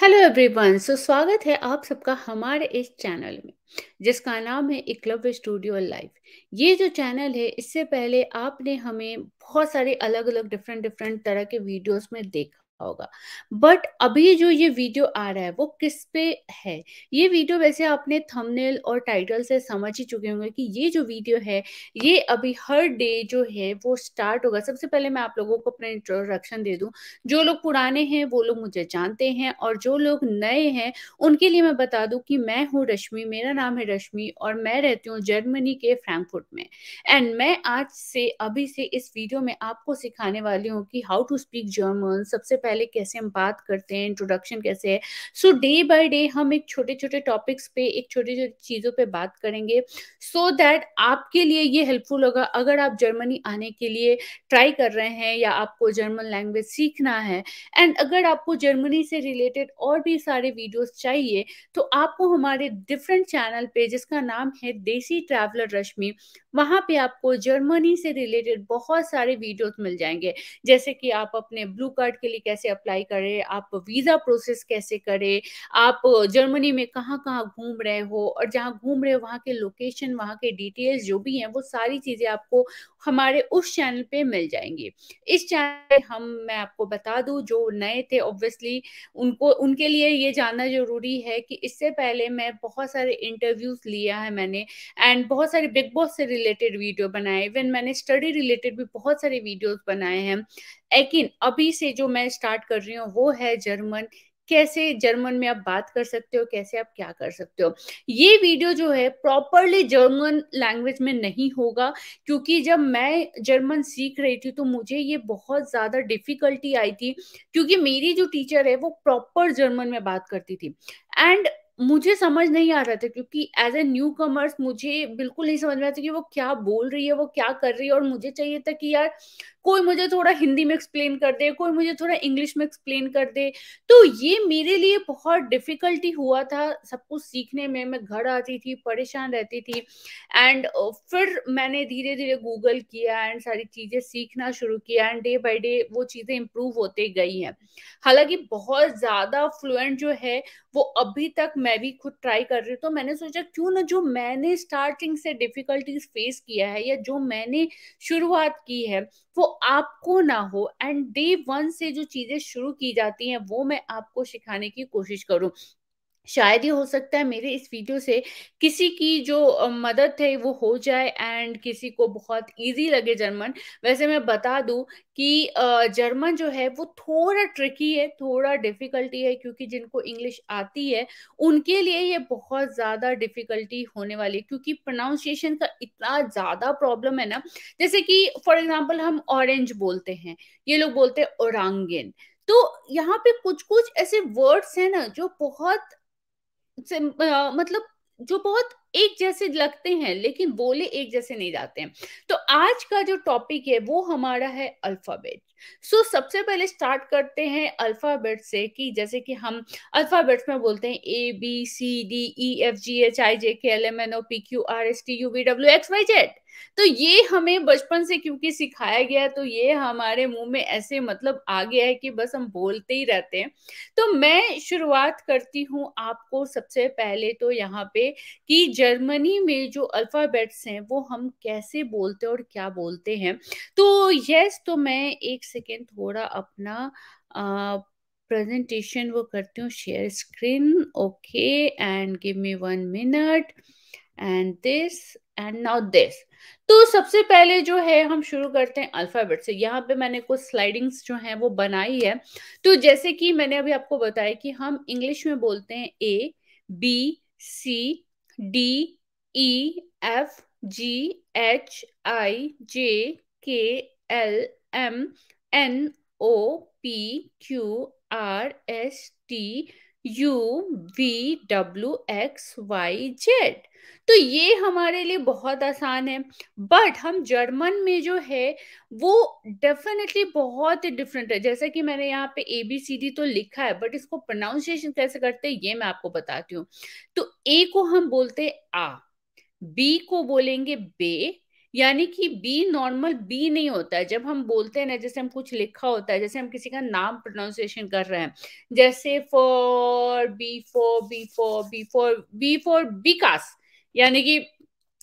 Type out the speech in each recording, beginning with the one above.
Hello everyone so स्वागत है आप सबका हमारे इस चैनल में जिसका नाम है इक्लव्य स्टूडियो लाइफ ये जो चैनल है इससे पहले आपने हमें बहुत सारे अलग अलग डिफरेंट डिफरेंट तरह के वीडियोस में देखा होगा बट अभी जो ये वीडियो आ रहा है वो किस पे है ये वीडियो वैसे आपने थंबनेल और टाइटल से समझ ही चुके होंगे कि ये जो वीडियो है ये अभी हर डे जो है वो स्टार्ट होगा सबसे पहले मैं आप लोगों को अपना इंट्रोडक्शन दे दूं जो लोग पुराने हैं वो लोग मुझे जानते हैं और जो लोग नए हैं उनके लिए मैं बता दूं कि मैं हूँ रश्मि मेरा नाम है रश्मि और मैं रहती हूँ जर्मनी के फ्रैंकफर्ट में एंड मैं आज से अभी से इस वीडियो में आपको सिखाने वाली हूँ कि हाउ टू स्पीक जर्मन सबसे पहले कैसे हम बात करते हैं इंट्रोडक्शन कैसे है सो डे बाय डे हम एक छोटे छोटे टॉपिक्स पे एक छोटी छोटी चीज़ों पे बात करेंगे सो so दैट आपके लिए ये हेल्पफुल होगा अगर आप जर्मनी आने के लिए ट्राई कर रहे हैं या आपको जर्मन लैंग्वेज सीखना है एंड अगर आपको जर्मनी से रिलेटेड और भी सारे वीडियोस चाहिए तो आपको हमारे डिफरेंट चैनल पे जिसका नाम है देसी ट्रैवलर रश्मि वहां पे आपको जर्मनी से रिलेटेड बहुत सारे वीडियोस मिल जाएंगे जैसे कि आप अपने ब्लू कार्ड के लिए कैसे अप्लाई करें आप वीजा प्रोसेस कैसे करें आप जर्मनी में कहाँ कहाँ घूम रहे हो और जहाँ घूम रहे हो वहाँ के लोकेशन वहाँ के डिटेल्स जो भी हैं वो सारी चीजें आपको हमारे उस चैनल पे मिल जाएंगी इस चैनल हम मैं आपको बता दूं जो नए थे ऑब्वियसली उनको उनके लिए ये जानना जरूरी है कि इससे पहले मैं बहुत सारे इंटरव्यूज लिया है मैंने एंड बहुत सारे बिग बॉस से रिलेटेड वीडियो बनाए इवन मैंने स्टडी रिलेटेड भी बहुत सारे वीडियोस बनाए हैं लेकिन अभी से जो मैं स्टार्ट कर रही हूँ वो है जर्मन कैसे जर्मन में आप बात कर सकते हो कैसे आप क्या कर सकते हो ये वीडियो जो है प्रॉपरली जर्मन लैंग्वेज में नहीं होगा क्योंकि जब मैं जर्मन सीख रही थी तो मुझे ये बहुत ज़्यादा डिफिकल्टी आई थी क्योंकि मेरी जो टीचर है वो प्रॉपर जर्मन में बात करती थी एंड मुझे समझ नहीं आ रहा था क्योंकि एज ए न्यू कमर्स मुझे बिल्कुल नहीं समझ में आता कि वो क्या बोल रही है वो क्या कर रही है और मुझे चाहिए था कि यार कोई मुझे थोड़ा हिंदी में एक्सप्लेन कर दे कोई मुझे थोड़ा इंग्लिश में एक्सप्लेन कर दे तो ये मेरे लिए बहुत डिफिकल्टी हुआ था सब कुछ सीखने में मैं घर आती थी परेशान रहती थी एंड फिर मैंने धीरे धीरे गूगल किया एंड सारी चीज़ें सीखना शुरू किया एंड डे बाई डे वो चीज़ें इम्प्रूव होते गई हैं हालांकि बहुत ज़्यादा फ्लुएंट जो है वो अभी तक मैं भी खुद ट्राई कर रही हूँ तो मैंने सोचा क्यों ना जो मैंने स्टार्टिंग से डिफिकल्टीज फेस किया है या जो मैंने शुरुआत की है वो आपको ना हो एंड डे वन से जो चीजें शुरू की जाती हैं वो मैं आपको सिखाने की कोशिश करूं शायद ही हो सकता है मेरे इस वीडियो से किसी की जो मदद है वो हो जाए एंड किसी को बहुत इजी लगे जर्मन वैसे मैं बता दूं कि जर्मन जो है वो थोड़ा ट्रिकी है थोड़ा डिफ़िकल्टी है क्योंकि जिनको इंग्लिश आती है उनके लिए ये बहुत ज़्यादा डिफ़िकल्टी होने वाली है क्योंकि प्रोनाउंसिएशन का इतना ज़्यादा प्रॉब्लम है ना जैसे कि फॉर एग्जाम्पल हम ऑरेंज बोलते हैं ये लोग बोलते हैं ओरांगिन तो यहाँ पे कुछ कुछ ऐसे वर्ड्स हैं ना जो बहुत से, आ, मतलब जो बहुत एक जैसे लगते हैं लेकिन बोले एक जैसे नहीं जाते हैं तो आज का जो टॉपिक है वो हमारा है अल्फाबेट सो so, सबसे पहले स्टार्ट करते हैं अल्फाबेट से कि जैसे कि हम अल्फाबेट्स में बोलते हैं A B C D E F G H I J K L M N O P Q R S T U V W X Y Z तो ये हमें बचपन से क्योंकि सिखाया गया तो ये हमारे मुंह में ऐसे मतलब आ गया है कि बस हम बोलते ही रहते हैं तो मैं शुरुआत करती हूँ आपको सबसे पहले तो यहाँ पे कि जर्मनी में जो अल्फ़ाबेट्स हैं वो हम कैसे बोलते और क्या बोलते हैं तो यस तो मैं एक सेकेंड थोड़ा अपना आ, प्रेजेंटेशन वो करती हूँ share screen okay and give me one minute and this and now this तो सबसे पहले जो है हम शुरू करते हैं अल्फ़ाबेट से यहाँ पे मैंने कुछ स्लाइडिंग्स जो है वो बनाई है तो जैसे कि मैंने अभी आपको बताया कि हम इंग्लिश में बोलते हैं A B C D E F G H I J K L M N O P Q R S T U V W X Y Z तो ये हमारे लिए बहुत आसान है बट हम जर्मन में जो है वो डेफिनेटली बहुत डिफरेंट है जैसे कि मैंने यहाँ पे ए बी सी डी तो लिखा है बट इसको प्रोनाउंसिएशन कैसे करते हैं ये मैं आपको बताती हूँ तो ए को हम बोलते हैं आ बी को बोलेंगे बे यानी कि बी नॉर्मल बी नहीं होता है जब हम बोलते हैं ना जैसे हम कुछ लिखा होता है जैसे हम किसी का नाम प्रोनाउंसिएशन कर रहे हैं जैसे for B for B for B for B for Bikas यानी कि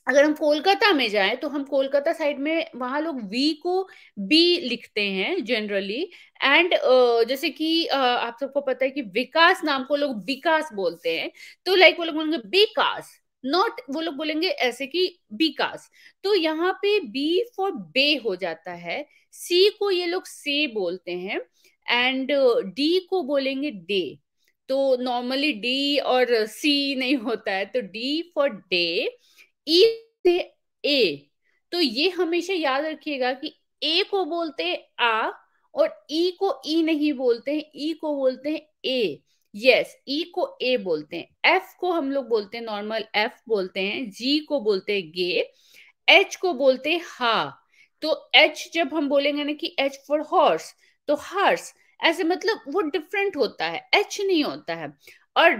अगर हम कोलकाता में जाएं तो हम कोलकाता साइड में वहां लोग वी को बी लिखते हैं जनरली एंड uh, जैसे कि uh, आप सबको पता है कि विकास नाम को लोग विकास बोलते हैं तो लाइक like, वो लोग बोलेंगे विकास नॉट वो लोग बोलेंगे ऐसे कि बिकॉज तो यहाँ पे बी फॉर बे हो जाता है सी को ये लोग से बोलते हैं एंड डी uh, को बोलेंगे डे तो नॉर्मली डी और सी नहीं होता है तो डी फॉर डे ई से ए तो ये हमेशा याद रखिएगा कि ए को बोलते हैं आ और ई e को ई e नहीं बोलते हैं ई e को बोलते हैं ए यस ई e को ए बोलते हैं एफ को हम लोग बोलते हैं नॉर्मल एफ बोलते हैं जी को बोलते हैं गे एच को बोलते हैं हा तो एच जब हम बोलेंगे ना कि एच फॉर हॉर्स तो हर्स ऐसे मतलब वो डिफरेंट होता है एच नहीं होता है और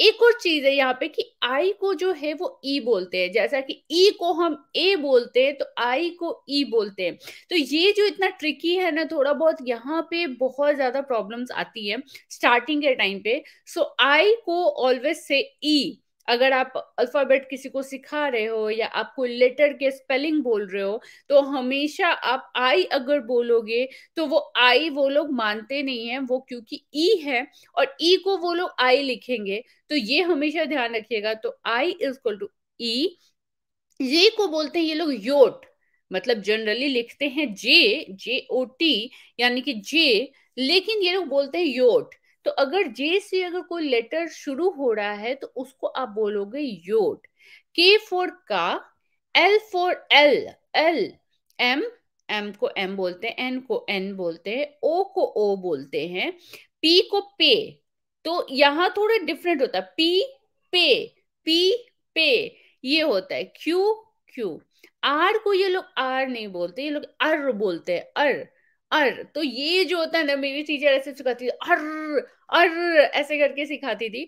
एक और चीज है यहाँ पे कि आई को जो है वो ई e बोलते हैं जैसा कि ई e को हम ए बोलते हैं तो आई को ई e बोलते हैं तो ये जो इतना ट्रिकी है ना थोड़ा बहुत यहाँ पे बहुत ज्यादा प्रॉब्लम्स आती है स्टार्टिंग के टाइम पे सो आई को ऑलवेज से ई अगर आप अल्फाबेट किसी को सिखा रहे हो या आपको लेटर के स्पेलिंग बोल रहे हो तो हमेशा आप आई अगर बोलोगे तो वो आई वो लोग मानते नहीं है वो क्योंकि ई e है और ई e को वो लोग आई लिखेंगे तो ये हमेशा ध्यान रखिएगा तो I is equal to E ये को बोलते हैं ये लोग योट मतलब जनरली लिखते हैं जे जे ओ टी यानी कि जे लेकिन ये लोग बोलते हैं योट तो अगर जे से अगर कोई लेटर शुरू हो रहा है तो उसको आप बोलोगे योट के फॉर का L for L L M M को एम बोलते हैं एन को एन बोलते हैं ओ को ओ बोलते हैं पी को पे तो यहाँ थोड़ा डिफरेंट होता है पी पे पी पे ये होता है क्यू क्यू आर को ये लोग आर नहीं बोलते ये लोग अर बोलते हैं अर अर तो ये जो होता है ना मेरी टीचर ऐसे सिखाती थी अर अर ऐसे करके सिखाती थी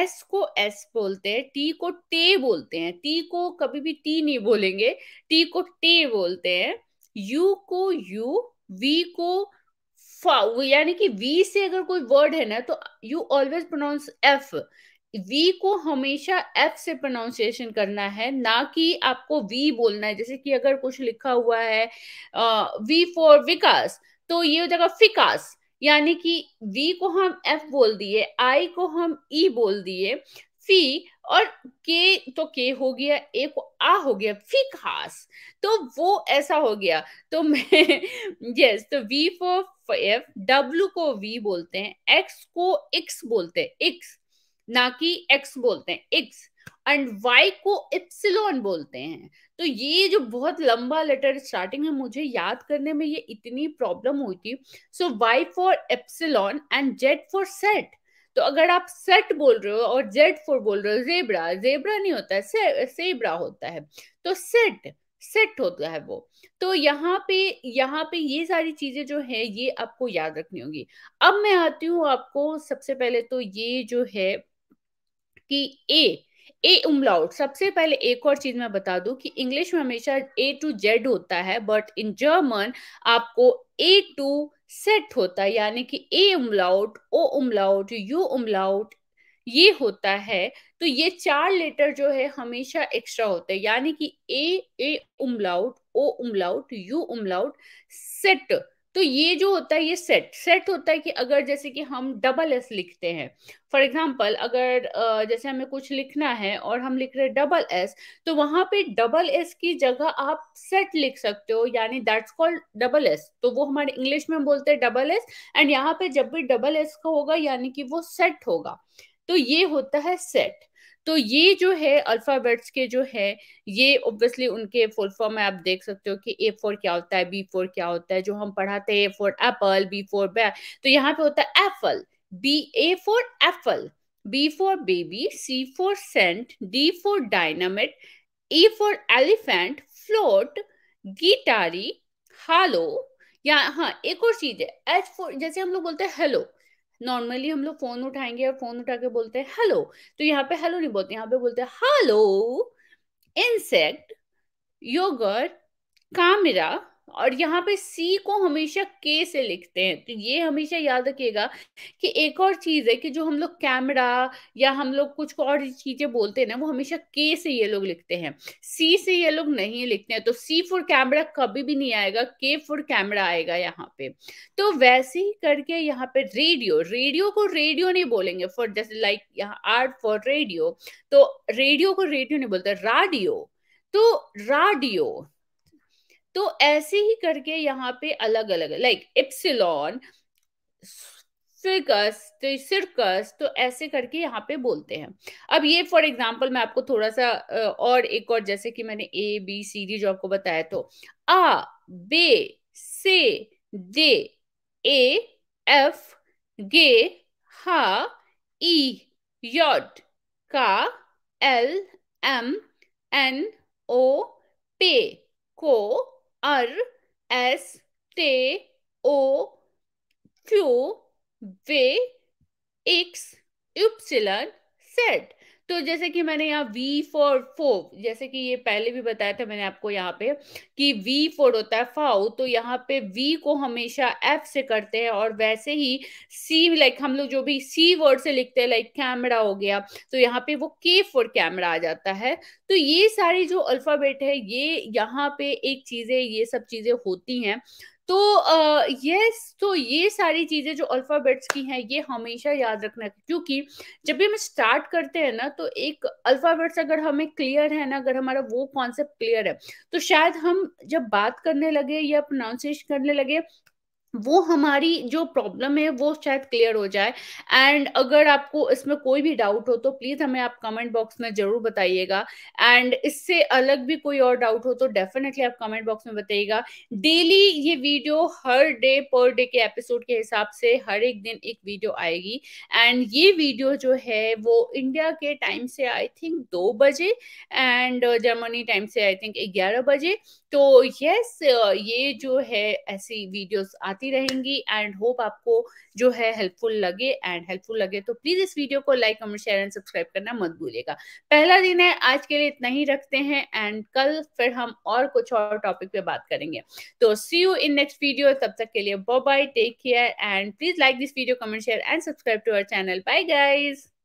एस को एस बोलते हैं टी को टे बोलते हैं टी को कभी भी टी नहीं बोलेंगे टी को टे बोलते हैं यू को यू वी को यानी कि वी से अगर कोई वर्ड है ना तो you always pronounce F V को हमेशा एफ से प्रोनाउंसिएशन करना है ना कि आपको वी बोलना है जैसे कि अगर कुछ लिखा हुआ है वी फॉर विकास तो ये हो जाएगा फिकास यानी कि वी को हम एफ बोल दिए आई को हम ई e बोल दिए फी और के तो के हो गया ए को आ हो गया फी खास तो वो ऐसा हो गया तो मैं यस तो वी फॉर एफ डब्ल्यू को वी बोलते हैं एक्स को एक्स बोलते हैं एक्स ना कि एक्स बोलते हैं एक्स एंड वाई को इप्सिलोन बोलते हैं तो ये जो बहुत लंबा लेटर स्टार्टिंग है मुझे याद करने में ये इतनी प्रॉब्लम हुई थी so Y for epsilon and Z for set तो अगर आप सेट बोल रहे हो और जेड फॉर बोल रहे हो जेबरा जेबरा नहीं होता है से, सेबरा होता है तो सेट सेट होता है वो तो यहाँ पे यहाँ पे ये सारी चीजें जो है ये आपको याद रखनी होगी अब मैं आती हूँ आपको सबसे पहले तो ये जो है कि ए ए उमलाउट सबसे पहले एक और चीज मैं बता दूं कि इंग्लिश में हमेशा ए टू जेड होता है बट इन जर्मन आपको ए टू सेट होता है यानी कि ए उमलाउट ओ उमलाउट यू उमलाउट ये होता है तो ये चार लेटर जो है हमेशा एक्स्ट्रा होते हैं यानी कि ए ए उमलाउट ओ उमलाउट यू उमलाउट सेट तो ये जो होता है ये सेट सेट होता है कि अगर जैसे कि हम डबल एस लिखते हैं फॉर एग्जाम्पल अगर जैसे हमें कुछ लिखना है और हम लिख रहे डबल एस तो वहां पे डबल एस की जगह आप सेट लिख सकते हो यानी दैट्स कॉल्ड डबल एस तो वो हमारे इंग्लिश में बोलते हैं डबल एस एंड यहाँ पे जब भी डबल एस का होगा यानी कि वो सेट होगा तो ये होता है सेट तो ये जो है अल्फ़ाबेट्स के जो है ये ऑब्वियसली उनके फुल फॉर्म में आप देख सकते हो कि ए फोर क्या होता है बी फोर क्या होता है जो हम पढ़ाते हैं A for apple B for बै तो यहाँ पे होता है apple B A for apple B for baby C for cent D for dynamite A for elephant फ्लोट गिटारी हालो या हाँ एक और चीज है एच फोर जैसे हम लोग बोलते हैं हेलो नॉर्मली हम लोग फोन उठाएंगे और फोन उठा के बोलते हैं हेलो तो यहाँ पे हेलो नहीं बोलते यहाँ पे बोलते हैं हेलो इंसेक्ट योगर्ट कामिरा और यहाँ पे सी को हमेशा के से लिखते हैं तो ये हमेशा याद रखिएगा कि एक और चीज है कि जो हम लोग कैमरा या हम लोग कुछ और चीजें बोलते हैं ना वो हमेशा के से ये लोग लिखते हैं सी से ये लोग नहीं लिखते हैं तो सी फॉर कैमरा कभी भी नहीं आएगा के फॉर कैमरा आएगा यहाँ पे तो वैसे ही करके यहाँ पे रेडियो रेडियो को रेडियो नहीं बोलेंगे फॉर जैसे लाइक यहाँ आर्ट फॉर रेडियो तो रेडियो को रेडियो नहीं बोलते राडियो तो राडियो तो ऐसे ही करके यहाँ पे अलग अलग लाइक इप्सिलॉन फिकस तो सिरकस तो ऐसे करके यहाँ पे बोलते हैं अब ये फॉर एग्जाम्पल मैं आपको थोड़ा सा और एक और जैसे कि मैंने ए बी सी डी जो आपको बताया तो आ बे से दे ए एफ गे हा ई यॉट का एल एम एन ओ पे को R S T O Q V X Y Z. तो जैसे कि मैंने यहाँ वी फोर फो जैसे कि ये पहले भी बताया था मैंने आपको यहाँ पे कि वी फोर होता है फाउ तो यहाँ पे वी को हमेशा एफ से करते हैं और वैसे ही सी लाइक हम लोग जो भी सी वर्ड से लिखते हैं लाइक कैमरा हो गया तो यहाँ पे वो के फोर कैमरा आ जाता है तो ये सारी जो अल्फाबेट है ये यहाँ पे एक चीजें ये सब चीजें होती हैं तो ये तो ये सारी चीज़ें जो अल्फ़ाबेट्स की हैं ये हमेशा याद रखना क्योंकि जब भी हम स्टार्ट करते हैं ना तो एक अल्फ़ाबेट्स अगर हमें क्लियर है ना अगर हमारा वो कॉन्सेप्ट क्लियर है तो शायद हम जब बात करने लगे या प्रोनाउंसिएशन करने लगे वो हमारी जो प्रॉब्लम है वो शायद क्लियर हो जाए एंड अगर आपको इसमें कोई भी डाउट हो तो प्लीज़ हमें आप कमेंट बॉक्स में ज़रूर बताइएगा एंड इससे अलग भी कोई और डाउट हो तो डेफिनेटली आप कमेंट बॉक्स में बताइएगा डेली ये वीडियो हर डे पर डे के एपिसोड के हिसाब से हर एक दिन एक वीडियो आएगी एंड ये वीडियो जो है वो इंडिया के टाइम से आई थिंक दो बजे एंड जर्मनी टाइम से आई थिंक ग्यारह बजे तो यस ये जो है ऐसी वीडियोज आती करती रहेंगी एंड होप आपको जो है हेल्पफुल लगे एंड हेल्पफुल लगे तो प्लीज इस वीडियो को like comment share and subscribe करना मत भूलिएगा पहला दिन है आज के लिए इतना ही रखते हैं एंड कल फिर हम और कुछ और टॉपिक पे बात करेंगे तो see you in next video तब तक के लिए bye take care and please like this video comment share and subscribe to our channel bye guys